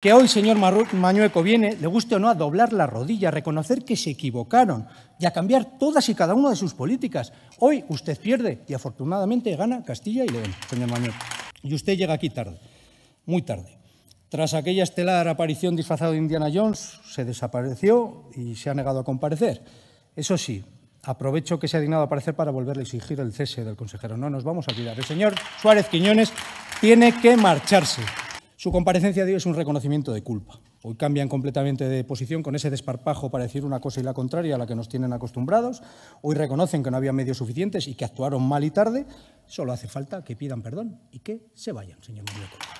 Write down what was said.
que hoy, señor Mañueco, viene, le guste o no, a doblar la rodilla, a reconocer que se equivocaron y a cambiar todas y cada una de sus políticas. Hoy usted pierde y afortunadamente gana Castilla y León, señor Mañueco. Y usted llega aquí tarde, muy tarde. Tras aquella estelar aparición disfrazada de Indiana Jones, se desapareció y se ha negado a comparecer. Eso sí, aprovecho que se ha dignado a aparecer para volverle a exigir el cese del consejero. No nos vamos a olvidar. El señor Suárez Quiñones tiene que marcharse. Su comparecencia de hoy es un reconocimiento de culpa. Hoy cambian completamente de posición con ese desparpajo para decir una cosa y la contraria a la que nos tienen acostumbrados. Hoy reconocen que no había medios suficientes y que actuaron mal y tarde. Solo hace falta que pidan perdón y que se vayan, señor Muñoz.